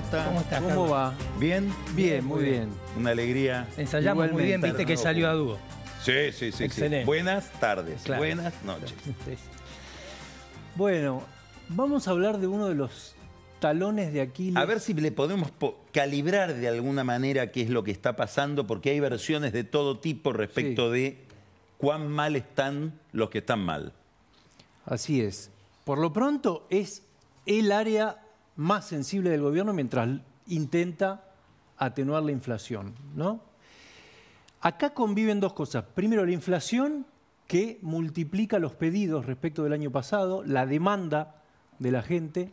¿Cómo estás, ¿Cómo va? ¿Bien? Bien, muy bien. Una alegría. Ensayamos muy bien, viste que salió a dúo. Sí, sí, sí. Buenas tardes, buenas noches. Bueno, vamos a hablar de uno de los talones de Aquiles. A ver si le podemos calibrar de alguna manera qué es lo que está pasando, porque hay versiones de todo tipo respecto de cuán mal están los que están mal. Así es. Por lo pronto es el área más sensible del gobierno mientras intenta atenuar la inflación. ¿no? Acá conviven dos cosas. Primero, la inflación que multiplica los pedidos respecto del año pasado, la demanda de la gente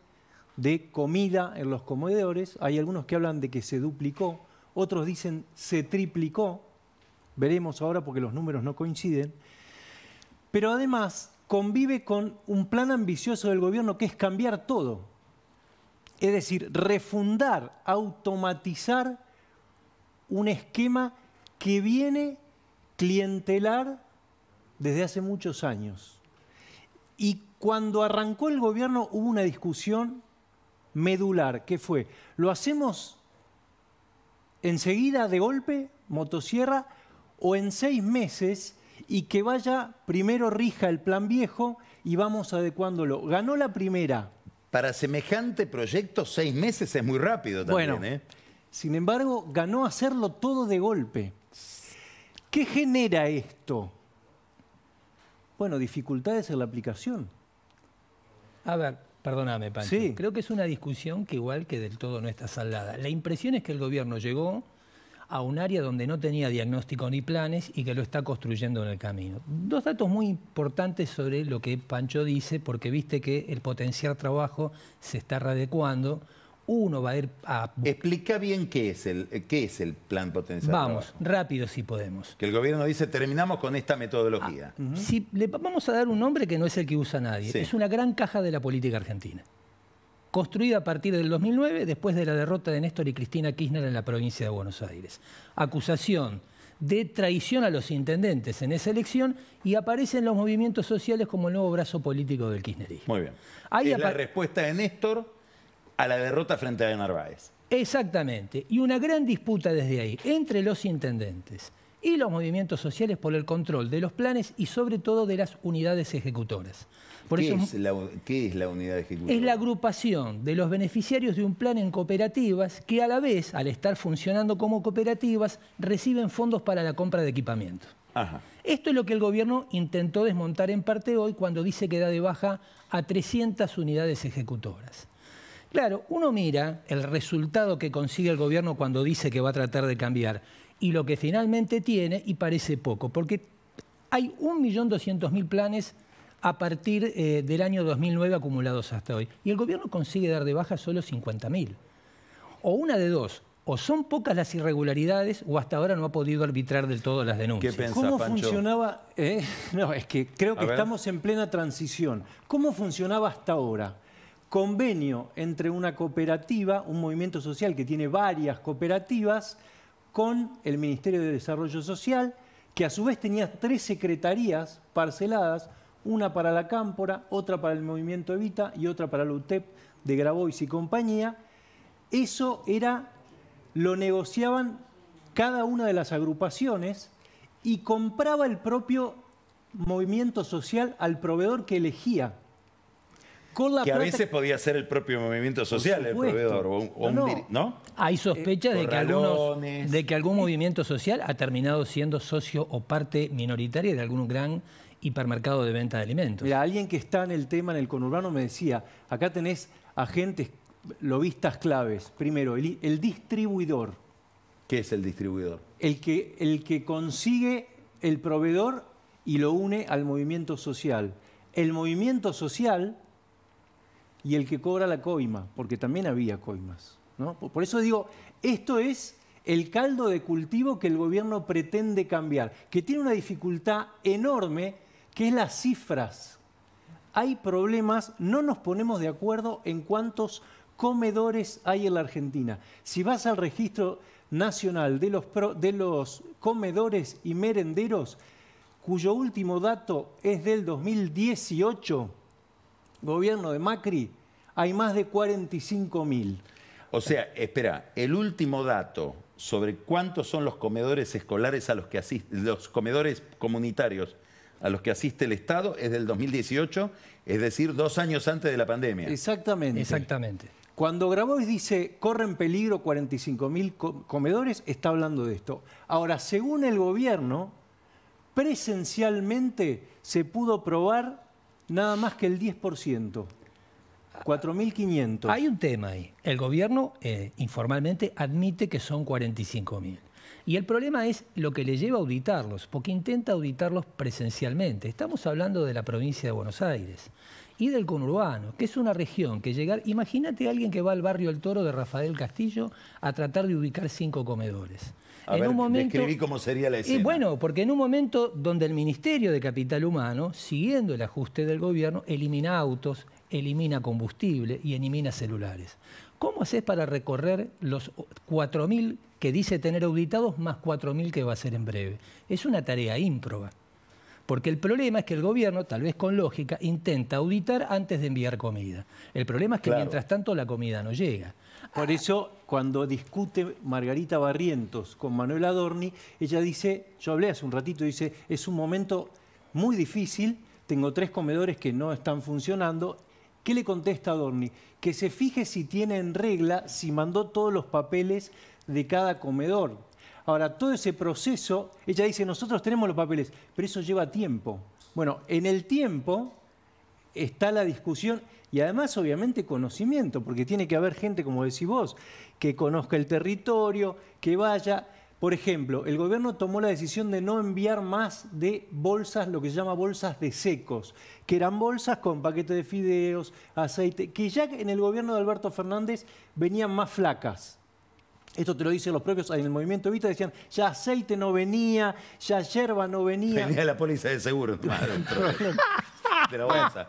de comida en los comedores. Hay algunos que hablan de que se duplicó, otros dicen se triplicó. Veremos ahora porque los números no coinciden. Pero además convive con un plan ambicioso del gobierno que es cambiar todo es decir, refundar, automatizar un esquema que viene clientelar desde hace muchos años. Y cuando arrancó el gobierno hubo una discusión medular, que fue, ¿lo hacemos enseguida de golpe, motosierra, o en seis meses y que vaya primero rija el plan viejo y vamos adecuándolo? Ganó la primera, para semejante proyecto, seis meses es muy rápido también. Bueno, ¿eh? sin embargo, ganó hacerlo todo de golpe. ¿Qué genera esto? Bueno, dificultades en la aplicación. A ver, perdóname, Pancho. Sí. Creo que es una discusión que igual que del todo no está saldada. La impresión es que el gobierno llegó, a un área donde no tenía diagnóstico ni planes y que lo está construyendo en el camino. Dos datos muy importantes sobre lo que Pancho dice, porque viste que el potenciar trabajo se está readecuando. Uno va a ir a... Explica bien qué es el, eh, qué es el plan potencial. Vamos, rápido si podemos. Que el gobierno dice, terminamos con esta metodología. Ah, si le, vamos a dar un nombre que no es el que usa nadie. Es una gran caja de la política argentina construida a partir del 2009 después de la derrota de Néstor y Cristina Kirchner en la provincia de Buenos Aires. Acusación de traición a los intendentes en esa elección y aparecen los movimientos sociales como el nuevo brazo político del kirchnerismo. Muy bien. Ahí la respuesta de Néstor a la derrota frente a Narváez. Exactamente. Y una gran disputa desde ahí entre los intendentes y los movimientos sociales por el control de los planes y sobre todo de las unidades ejecutoras. ¿Qué, es la, unidad ejecutora? Es la agrupación de los beneficiarios de un plan en cooperativas que a la vez, al estar funcionando como cooperativas, reciben fondos para la compra de equipamiento. Esto es lo que el gobierno intentó desmontar en parte hoy cuando dice que da de baja a 300 unidades ejecutoras. Claro, uno mira el resultado que consigue el gobierno cuando dice que va a tratar de cambiar y lo que finalmente tiene, y parece poco, porque hay 1.200.000 planes a partir eh, del año 2009 acumulados hasta hoy, y el gobierno consigue dar de baja solo 50.000. O una de dos, o son pocas las irregularidades o hasta ahora no ha podido arbitrar del todo las denuncias. ¿Cómo funcionaba? Eh? No, es que creo que estamos en plena transición. ¿Cómo funcionaba hasta ahora? Convenio entre una cooperativa, un movimiento social que tiene varias cooperativas, con el Ministerio de Desarrollo Social, que a su vez tenía tres secretarías parceladas, una para la Cámpora, otra para el Movimiento Evita y otra para la UTEP de Grabois y compañía. Eso era, lo negociaban cada una de las agrupaciones y compraba el propio movimiento social al proveedor que elegía que a veces podía ser el propio movimiento social, el proveedor. no, Hay sospechas de, que de que algún movimiento social ha terminado siendo socio o parte minoritaria de algún gran hipermercado de venta de alimentos. Mira, alguien que está en el tema, en el conurbano, me decía, acá tenés agentes, lobistas claves. Primero, el, distribuidor. ¿Qué es el distribuidor? El que, el que consigue el proveedor y lo une al movimiento social. El movimiento social y el que cobra la coima, porque también había coimas. Por eso digo, esto es el caldo de cultivo que el gobierno pretende cambiar, que tiene una dificultad enorme, que es las cifras. Hay problemas, no nos ponemos de acuerdo en cuántos comedores hay en la Argentina. Si vas al registro nacional de los comedores y merenderos, cuyo último dato es del 2018, gobierno de Macri, hay más de 45 mil. O sea, espera, el último dato sobre cuántos son los comedores escolares a los que asisten, los comedores comunitarios a los que asiste el Estado es del 2018, es decir, dos años antes de la pandemia. Exactamente. Exactamente. Cuando Grabois dice, corren peligro 45.000 comedores, está hablando de esto. Ahora, según el gobierno, presencialmente se pudo probar nada más que el 10%. 4.500. Hay un tema ahí. El gobierno eh, informalmente admite que son 45.000. Y el problema es lo que le lleva a auditarlos, porque intenta auditarlos presencialmente. Estamos hablando de la provincia de Buenos Aires y del conurbano, que es una región que llegar, imagínate a alguien que va al barrio El Toro de Rafael Castillo a tratar de ubicar cinco comedores. en un momento, cómo sería la escena. Y bueno, porque en un momento donde el Ministerio de Capital Humano, siguiendo el ajuste del gobierno, elimina autos, elimina combustible y elimina celulares. ¿Cómo haces para recorrer los 4.000 que dice tener auditados más 4.000 que va a ser en breve? Es una tarea ímproba. Porque el problema es que el gobierno, tal vez con lógica, intenta auditar antes de enviar comida. El problema es que mientras tanto la comida no llega. Por ah. eso, cuando discute Margarita Barrientos con Manuel Adorni, ella dice, yo hablé hace un ratito, dice, es un momento muy difícil, tengo tres comedores que no están funcionando, ¿Qué le contesta Dorni? Que se fije si tiene en regla, si mandó todos los papeles de cada comedor. Ahora, todo ese proceso, ella dice, nosotros tenemos los papeles, pero eso lleva tiempo. Bueno, en el tiempo está la discusión y además obviamente conocimiento, porque tiene que haber gente, como decís vos, que conozca el territorio, que vaya. Por ejemplo, el gobierno tomó la decisión de no enviar más de bolsas, lo que se llama bolsas de secos, que eran bolsas con paquete de fideos, aceite, que ya en el gobierno de Alberto Fernández venían más flacas. Esto te lo dicen los propios en el movimiento Vista, decían, ya aceite no venía, ya yerba no venía. Venía la póliza de seguro, claro. de la bolsa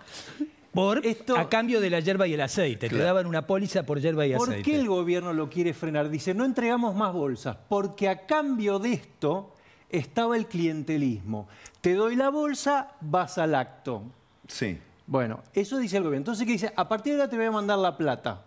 a cambio de la yerba y el aceite. Te daban una póliza por yerba y aceite. ¿Por qué el gobierno lo quiere frenar? Dice, no entregamos más bolsas, porque a cambio de esto estaba el clientelismo. Te doy la bolsa, vas al acto. Sí. Bueno, eso dice el gobierno. Entonces, ¿qué dice? A partir de ahora te voy a mandar la plata,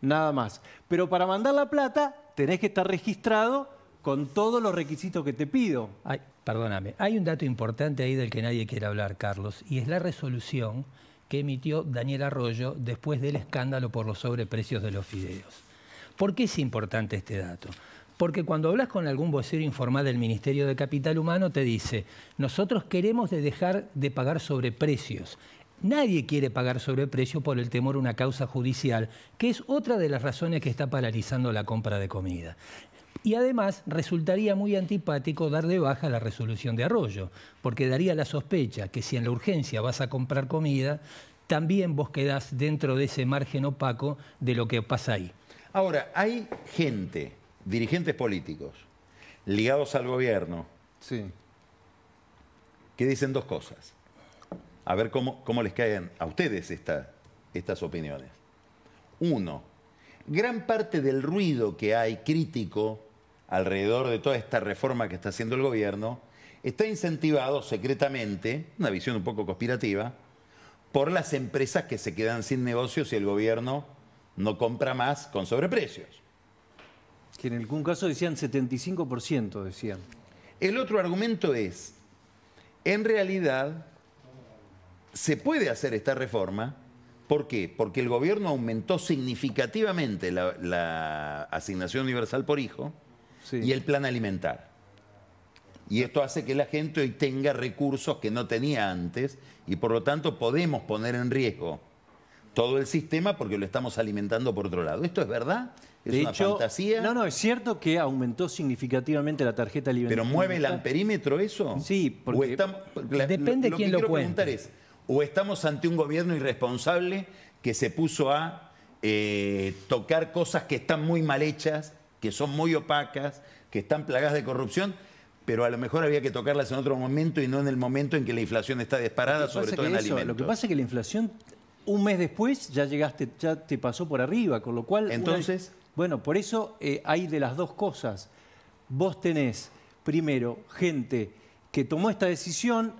nada más. Pero para mandar la plata tenés que estar registrado con todos los requisitos que te pido. Ay, perdóname, hay un dato importante ahí del que nadie quiere hablar, Carlos, y es la resolución que emitió Daniel Arroyo después del escándalo por los sobreprecios de los fideos. ¿Por qué es importante este dato? Porque cuando hablas con algún vocero informal del Ministerio de Capital Humano te dice, nosotros queremos dejar de pagar sobreprecios. Nadie quiere pagar sobreprecio por el temor a una causa judicial, que es otra de las razones que está paralizando la compra de comida. Y además resultaría muy antipático dar de baja la resolución de arroyo, porque daría la sospecha que si en la urgencia vas a comprar comida, también vos quedás dentro de ese margen opaco de lo que pasa ahí. Ahora, hay gente, dirigentes políticos, ligados al gobierno, sí. que dicen dos cosas. A ver cómo, les caen a ustedes estas opiniones. Uno, gran parte del ruido que hay crítico alrededor de toda esta reforma que está haciendo el gobierno, está incentivado secretamente, una visión un poco conspirativa, por las empresas que se quedan sin negocios y el gobierno no compra más con sobreprecios. Que en algún caso decían 75%, decían. El otro argumento es, en realidad, se puede hacer esta reforma. ¿Por qué? Porque el gobierno aumentó significativamente la, la asignación universal por hijo y el plan alimentar. Y esto hace que la gente hoy tenga recursos que no tenía antes y por lo tanto podemos poner en riesgo todo el sistema porque lo estamos alimentando por otro lado. ¿Esto es verdad? ¿Es una fantasía? No, no, es cierto que aumentó significativamente la tarjeta alimentaria. ¿Pero mueve el amperímetro eso? Sí, porque depende de depende lo, lo que quiero preguntar es, ¿o estamos ante un gobierno irresponsable que se puso a eh, tocar cosas que están muy mal hechas que son muy opacas, que están plagadas de corrupción, pero a lo mejor había que tocarlas en otro momento y no en el momento en que la inflación está disparada, sobre todo en alimentos. Lo que pasa es que la inflación un mes después ya llegaste, ya te pasó por arriba, con lo cual... Entonces... bueno, por eso eh, hay de las dos cosas. Vos tenés, primero, gente que tomó esta decisión.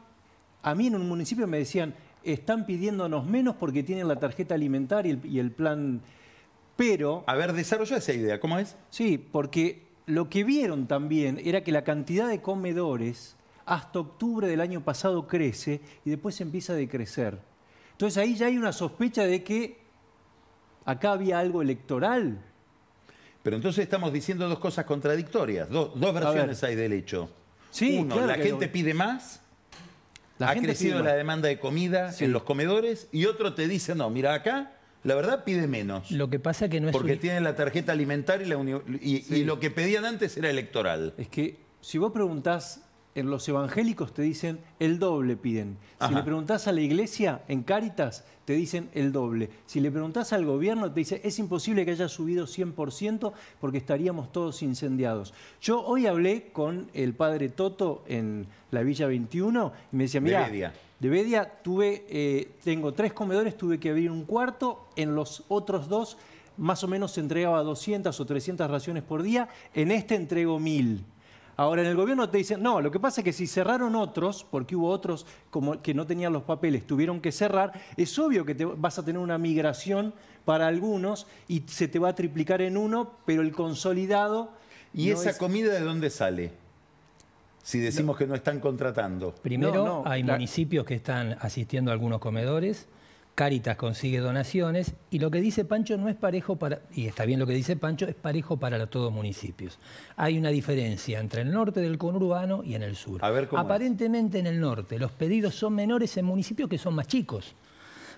A mí en un municipio me decían, están pidiéndonos menos porque tienen la tarjeta alimentaria y el plan pero. A ver, desarrolló esa idea, ¿cómo es? Sí, porque lo que vieron también era que la cantidad de comedores hasta octubre del año pasado crece y después empieza a decrecer. Entonces ahí ya hay una sospecha de que acá había algo electoral. Pero entonces estamos diciendo dos cosas contradictorias, dos versiones hay del hecho. Sí, Uno, la gente pide más, ha crecido la demanda de comida en los comedores, y otro te dice, no, mira acá, la verdad pide menos. Lo que pasa que no es... Porque tienen la tarjeta alimentaria y, la y, y, lo que pedían antes era electoral. Es que si vos preguntás en los evangélicos te dicen el doble piden. Si le preguntás a la iglesia, en Cáritas, te dicen el doble. Si le preguntás al gobierno, te dice, es imposible que haya subido 100% porque estaríamos todos incendiados. Yo hoy hablé con el padre Toto en la Villa 21 y me decía, mira, de, de Bedia, tuve, eh, tengo tres comedores, tuve que abrir un cuarto, en los otros dos más o menos se entregaba 200 o 300 raciones por día, en este entrego mil. Ahora en el gobierno te dicen, no, lo que pasa es que si cerraron otros, porque hubo otros como que no tenían los papeles, tuvieron que cerrar, es obvio que vas a tener una migración para algunos y se te va a triplicar en uno, pero el consolidado... ¿Y esa comida de dónde sale? Si decimos que no están contratando. Primero, hay municipios que están asistiendo a algunos comedores. Caritas consigue donaciones y lo que dice Pancho no es parejo para, y está bien lo que dice Pancho, es parejo para todos municipios. Hay una diferencia entre el norte del conurbano y en el sur. ver Aparentemente en el norte los pedidos son menores en municipios que son más chicos,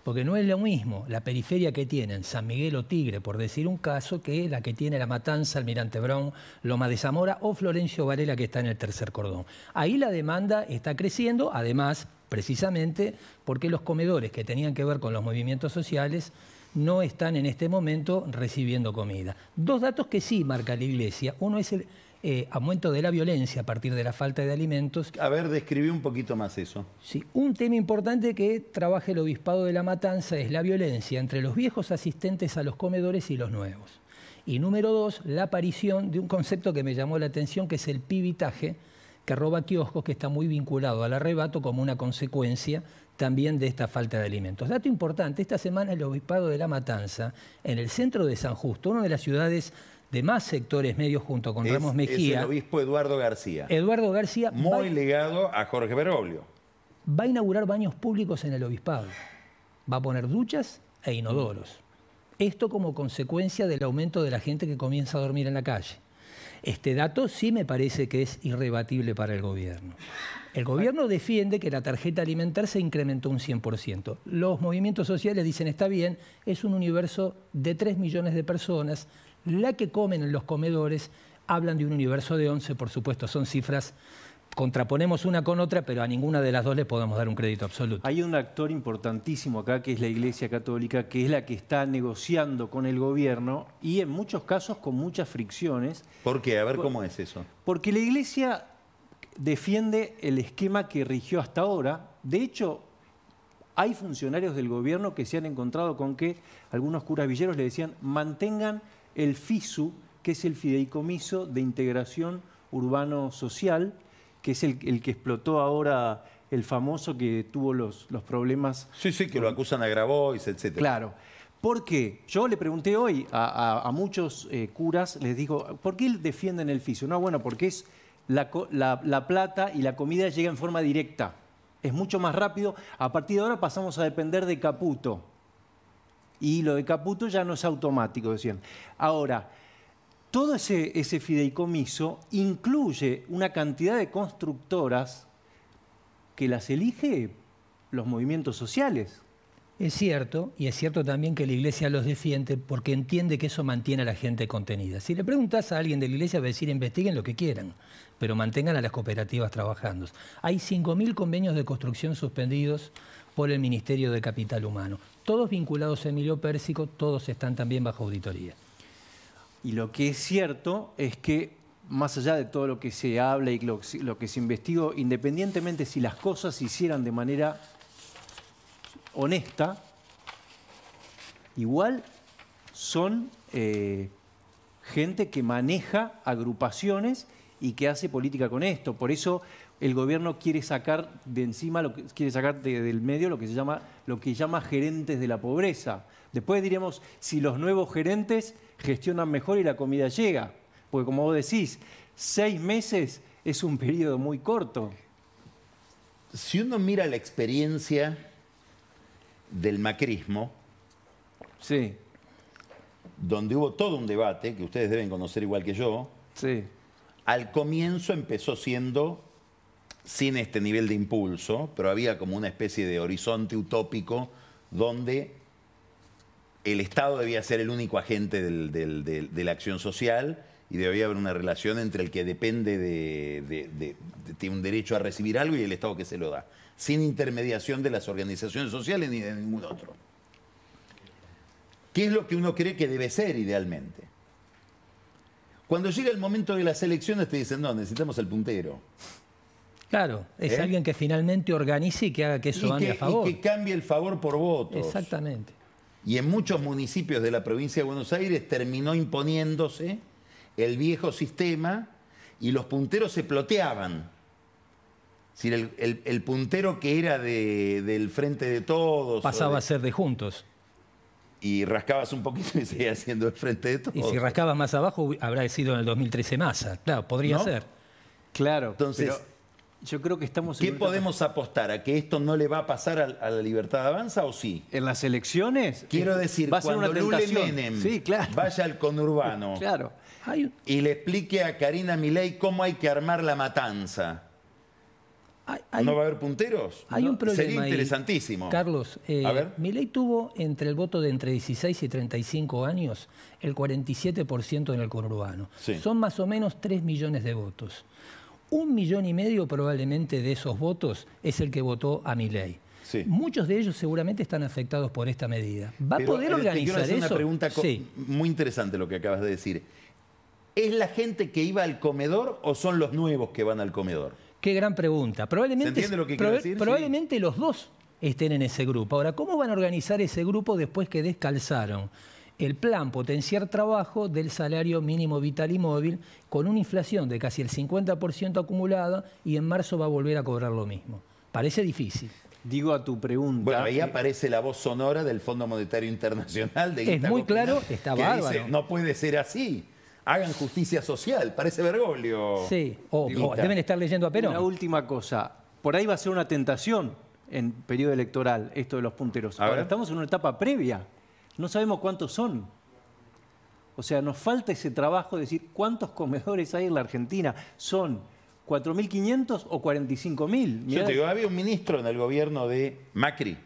porque no es lo mismo la periferia que tienen San Miguel o Tigre, por decir un caso, que la que tiene La Matanza, Almirante Brown, Loma de Zamora o Florencio Varela que está en el tercer cordón. Ahí la demanda está creciendo, además precisamente porque los comedores que tenían que ver con los movimientos sociales no están en este momento recibiendo comida. Dos datos que sí marca la Iglesia. Uno es el eh, aumento de la violencia a partir de la falta de alimentos. A ver, describí un poquito más eso. Sí, un tema importante que trabaja el Obispado de la Matanza es la violencia entre los viejos asistentes a los comedores y los nuevos. Y número dos, la aparición de un concepto que me llamó la atención, que es el pibitaje, que roba kioscos, que está muy vinculado al arrebato como una consecuencia también de esta falta de alimentos. Dato importante, esta semana el Obispado de La Matanza, en el centro de San Justo, una de las ciudades de más sectores medios junto con Ramos Mejía. Es el obispo Eduardo García. Eduardo García. Muy legado a Jorge Bergoglio. Va a inaugurar baños públicos en el Obispado. Va a poner duchas e inodoros. Esto como consecuencia del aumento de la gente que comienza a dormir en la calle. Este dato sí me parece que es irrebatible para el gobierno. El gobierno defiende que la tarjeta alimentar se incrementó un 100%. Los movimientos sociales dicen, está bien, es un universo de 3 millones de personas, la que comen en los comedores, hablan de un universo de 11, por supuesto, son cifras contraponemos una con otra, pero a ninguna de las dos le podemos dar un crédito absoluto. Hay un actor importantísimo acá, que es la Iglesia Católica, que es la que está negociando con el gobierno y en muchos casos con muchas fricciones. ¿Por qué? A ver cómo es eso. Porque la Iglesia defiende el esquema que rigió hasta ahora. De hecho, hay funcionarios del gobierno que se han encontrado con que algunos curas villeros le decían mantengan el FISU, que es el Fideicomiso de Integración Urbano Social, que es el, que explotó ahora el famoso que tuvo los, los problemas. Sí, sí, que lo acusan a Grabois, etc. Claro. Porque yo le pregunté hoy a, muchos eh, curas, les digo, ¿por qué defienden el fisio? No, bueno, porque es la, la plata y la comida llega en forma directa. Es mucho más rápido. A partir de ahora pasamos a depender de Caputo. Y lo de Caputo ya no es automático, decían. Ahora, todo ese, fideicomiso incluye una cantidad de constructoras que las elige los movimientos sociales. Es cierto, y es cierto también que la iglesia los defiende porque entiende que eso mantiene a la gente contenida. Si le preguntas a alguien de la iglesia, va a decir investiguen lo que quieran, pero mantengan a las cooperativas trabajando. Hay 5.000 convenios de construcción suspendidos por el Ministerio de Capital Humano, todos vinculados a Emilio Pérsico, todos están también bajo auditoría. Y lo que es cierto es que, más allá de todo lo que se habla y lo, que se investigó, independientemente si las cosas se hicieran de manera honesta, igual son eh, gente que maneja agrupaciones y que hace política con esto. Por eso el gobierno quiere sacar de encima, lo quiere sacar del medio lo que se llama, lo que llama gerentes de la pobreza. Después diremos si los nuevos gerentes gestionan mejor y la comida llega. Porque como vos decís, seis meses es un periodo muy corto. Si uno mira la experiencia del macrismo, sí. donde hubo todo un debate, que ustedes deben conocer igual que yo, sí. al comienzo empezó siendo sin este nivel de impulso, pero había como una especie de horizonte utópico donde el Estado debía ser el único agente de la acción social y debía haber una relación entre el que depende de, tiene un derecho a recibir algo y el Estado que se lo da, sin intermediación de las organizaciones sociales ni de ningún otro. ¿Qué es lo que uno cree que debe ser idealmente? Cuando llega el momento de las elecciones te dicen, no, necesitamos el puntero. Claro, es ¿Eh? alguien que finalmente organice y que haga que eso a favor. Y que cambie el favor por voto. Exactamente. Y en muchos municipios de la provincia de Buenos Aires terminó imponiéndose el viejo sistema y los punteros se ploteaban. Es el, puntero que era del frente de todos. Pasaba a ser de juntos y rascabas un poquito y seguía haciendo el frente de todos. Y si rascabas más abajo, habrá sido en el 2013 masa. Claro, podría ser. Claro. Entonces, yo creo que estamos... ¿Qué podemos apostar? ¿A que esto no le va a pasar a, la libertad de avanza o sí? ¿En las elecciones? Quiero eh, decir, cuando Menem vaya al conurbano claro. y le explique a Karina Milei cómo hay que armar la matanza. ¿No va a haber punteros? Hay un problema Sería interesantísimo. Carlos, eh, Milei tuvo entre el voto de entre 16 y 35 años el 47% en el conurbano. Son más o menos 3 millones de votos un millón y medio probablemente de esos votos es el que votó a mi ley. Muchos de ellos seguramente están afectados por esta medida. ¿Va a poder eh, organizar hacer Es una pregunta muy interesante lo que acabas de decir. ¿Es la gente que iba al comedor o son los nuevos que van al comedor? Qué gran pregunta. Probablemente, lo que decir? probablemente los dos estén en ese grupo. Ahora, ¿cómo van a organizar ese grupo después que descalzaron? el plan Potenciar Trabajo del salario mínimo vital y móvil, con una inflación de casi el 50% acumulada y en marzo va a volver a cobrar lo mismo. Parece difícil. Digo a tu pregunta. Bueno, ahí eh, aparece la voz sonora del Fondo Monetario Internacional de Es muy claro, está que no puede ser así. Hagan justicia social, parece Bergoglio. Sí, deben estar leyendo a Perón. Una última cosa. Por ahí va a ser una tentación en periodo electoral esto de los punteros. Ahora estamos en una etapa previa. No sabemos cuántos son. O sea, nos falta ese trabajo de decir cuántos comedores hay en la Argentina. ¿Son 4.500 o 45.000? Yo te digo, había un ministro en el gobierno de Macri,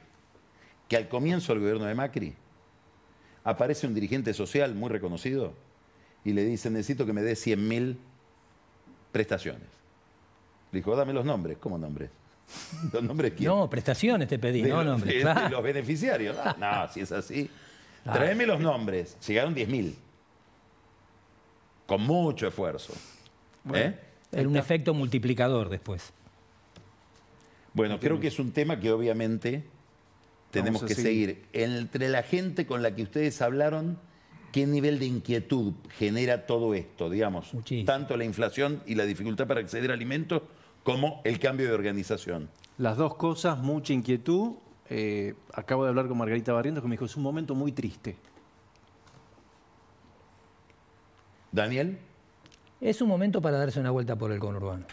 que al comienzo del gobierno de Macri aparece un dirigente social muy reconocido y le dice, necesito que me dé 100.000 prestaciones. Le dijo, dame los nombres. ¿Cómo nombres? ¿Los nombres quién? No, prestaciones te pedí, no nombres. los beneficiarios. Ah, no si es así. Ah. Tráeme los nombres. Llegaron 10.000. Con mucho esfuerzo. ¿Eh? Era un efecto multiplicador después. Bueno, creo que es un tema que obviamente tenemos que seguir. Entre la gente con la que ustedes hablaron, ¿qué nivel de inquietud genera todo esto? Digamos, tanto la inflación y la dificultad para acceder a alimentos como el cambio de organización. Las dos cosas, mucha inquietud eh, acabo de hablar con Margarita Barrientos que me dijo, es un momento muy triste. Daniel. Es un momento para darse una vuelta por el conurbano.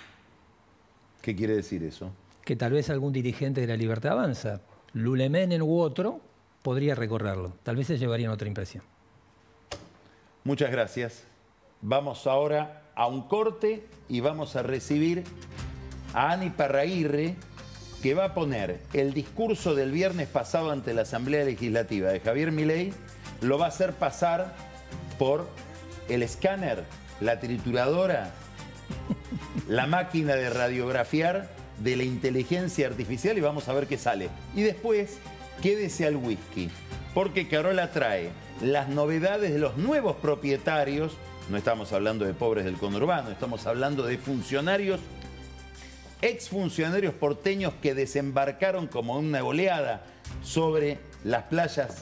¿Qué quiere decir eso? Que tal vez algún dirigente de la Libertad Avanza, Lulemenen u otro, podría recorrerlo. Tal vez se llevarían otra impresión. Muchas gracias. Vamos ahora a un corte y vamos a recibir a Ani Parraguirre, que va a poner el discurso del viernes pasado ante la Asamblea Legislativa de Javier Milei, lo va a hacer pasar por el escáner, la trituradora, la máquina de radiografiar de la inteligencia artificial y vamos a ver qué sale. Y después, quédese al whisky, porque Carola trae las novedades de los nuevos propietarios, no estamos hablando de pobres del conurbano, estamos hablando de funcionarios exfuncionarios porteños que desembarcaron como una oleada sobre las playas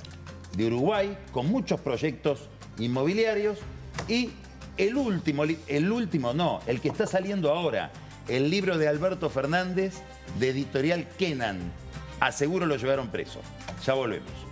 de Uruguay con muchos proyectos inmobiliarios y el último, el último no, el que está saliendo ahora, el libro de Alberto Fernández de editorial Kenan. Aseguro lo llevaron preso. Ya volvemos.